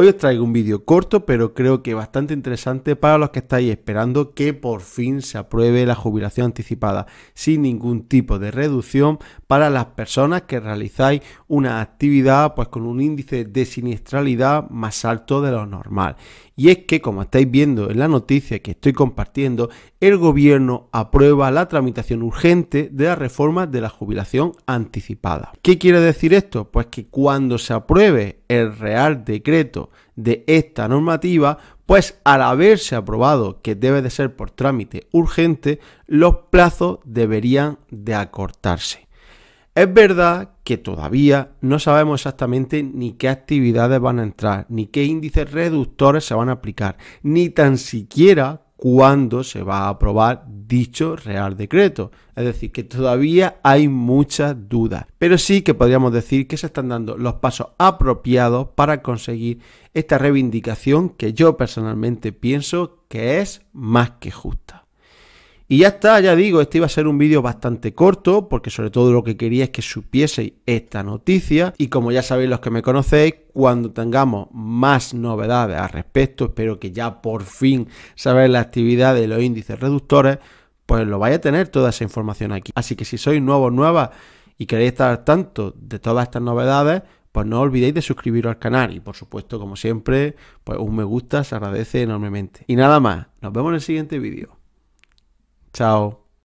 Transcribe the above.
Hoy os traigo un vídeo corto, pero creo que bastante interesante para los que estáis esperando que por fin se apruebe la jubilación anticipada sin ningún tipo de reducción para las personas que realizáis una actividad pues con un índice de siniestralidad más alto de lo normal. Y es que, como estáis viendo en la noticia que estoy compartiendo, el gobierno aprueba la tramitación urgente de la reforma de la jubilación anticipada. ¿Qué quiere decir esto? Pues que cuando se apruebe el Real Decreto de esta normativa, pues al haberse aprobado que debe de ser por trámite urgente, los plazos deberían de acortarse. Es verdad que todavía no sabemos exactamente ni qué actividades van a entrar, ni qué índices reductores se van a aplicar, ni tan siquiera cuándo se va a aprobar dicho Real Decreto. Es decir, que todavía hay muchas dudas, pero sí que podríamos decir que se están dando los pasos apropiados para conseguir esta reivindicación que yo personalmente pienso que es más que justa. Y ya está, ya digo, este iba a ser un vídeo bastante corto, porque sobre todo lo que quería es que supieseis esta noticia. Y como ya sabéis los que me conocéis, cuando tengamos más novedades al respecto, espero que ya por fin sabéis la actividad de los índices reductores, pues lo vais a tener toda esa información aquí. Así que si sois nuevos o nuevas y queréis estar tanto de todas estas novedades, pues no olvidéis de suscribiros al canal y por supuesto, como siempre, pues un me gusta se agradece enormemente. Y nada más, nos vemos en el siguiente vídeo. Chao.